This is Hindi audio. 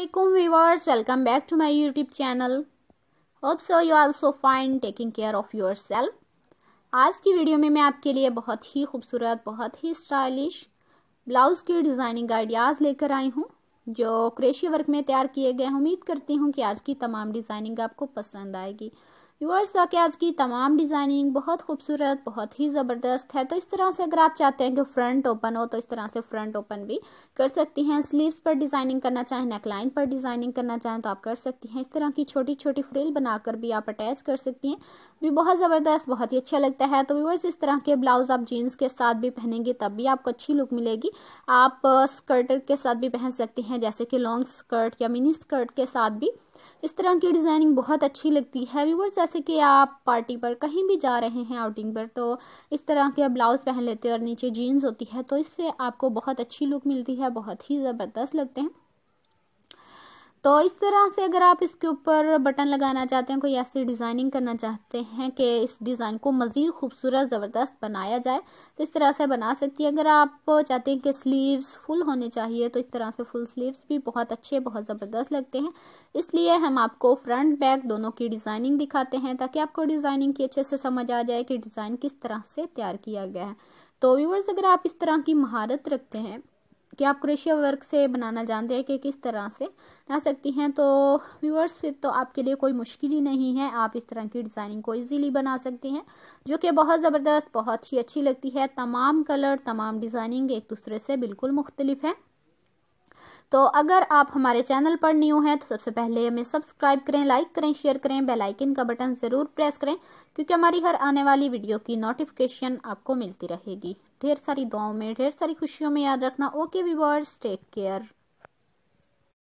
Assalamualaikum viewers welcome back to my YouTube channel hope so you also fine taking care of yourself आज की वीडियो में मैं आपके लिए बहुत ही खूबसूरत बहुत ही स्टाइलिश ब्लाउज़ की डिज़ाइनिंग आइडियाज़ लेकर आई हूँ जो क्रेशी वर्क में तैयार किए गए हैं उम्मीद करती हूँ कि आज की तमाम डिज़ाइनिंग आपको पसंद आएगी व्यूअर्स तो तक आज की तमाम डिज़ाइनिंग बहुत खूबसूरत बहुत ही ज़बरदस्त है तो इस तरह से अगर आप चाहते हैं कि फ्रंट ओपन हो तो इस तरह से फ्रंट ओपन भी कर सकती हैं स्लीव्स पर डिज़ाइनिंग करना चाहें नेकलाइन पर डिज़ाइनिंग करना चाहें तो आप कर सकती हैं इस तरह की छोटी छोटी फ्रिल बनाकर भी आप अटैच कर सकती हैं भी बहुत ज़बरदस्त बहुत ही अच्छा लगता है तो व्यूअर्स इस तरह के ब्लाउज़ आप जीन्स के साथ भी पहनेंगे तब भी आपको अच्छी लुक मिलेगी आप स्कर्ट के साथ भी पहन सकती हैं जैसे कि लॉन्ग स्कर्ट या मिनी स्कर्ट के साथ भी इस तरह की डिज़ाइनिंग बहुत अच्छी लगती है व्यूवर्स जैसे कि आप पार्टी पर कहीं भी जा रहे हैं आउटिंग पर तो इस तरह के ब्लाउज़ पहन लेते हैं और नीचे जीन्स होती है तो इससे आपको बहुत अच्छी लुक मिलती है बहुत ही ज़बरदस्त लगते हैं तो इस तरह से अगर आप इसके ऊपर बटन लगाना चाहते हैं कोई ऐसी डिज़ाइनिंग करना चाहते हैं कि इस डिज़ाइन को मज़ीद खूबसूरत ज़बरदस्त बनाया जाए तो इस तरह से बना सकती है अगर आप चाहते हैं कि स्लीव्स फुल होने चाहिए तो इस तरह से फुल स्लीव्स भी बहुत अच्छे बहुत ज़बरदस्त लगते हैं इसलिए हम आपको फ्रंट बैक दोनों की डिज़ाइनिंग दिखाते हैं ताकि आपको डिज़ाइनिंग की अच्छे से समझ आ जाए कि डिज़ाइन किस तरह से तैयार किया गया है तो व्यूवर्स अगर आप इस तरह की महारत रखते हैं कि आप क्रेशिया वर्क से बनाना जानते हैं कि किस तरह से बना सकती हैं तो व्यूअर्स फिर तो आपके लिए कोई मुश्किल ही नहीं है आप इस तरह की डिज़ाइनिंग को इजीली बना सकती हैं जो कि बहुत ज़बरदस्त बहुत ही अच्छी लगती है तमाम कलर तमाम डिज़ाइनिंग एक दूसरे से बिल्कुल मुख्तलिफ है तो अगर आप हमारे चैनल पर न्यू हैं तो सबसे पहले हमें सब्सक्राइब करें लाइक करें शेयर करें बेल आइकन का बटन ज़रूर प्रेस करें क्योंकि हमारी हर आने वाली वीडियो की नोटिफिकेशन आपको मिलती रहेगी ढेर सारी दुआओं में ढेर सारी खुशियों में याद रखना ओके वीवर्स टेक केयर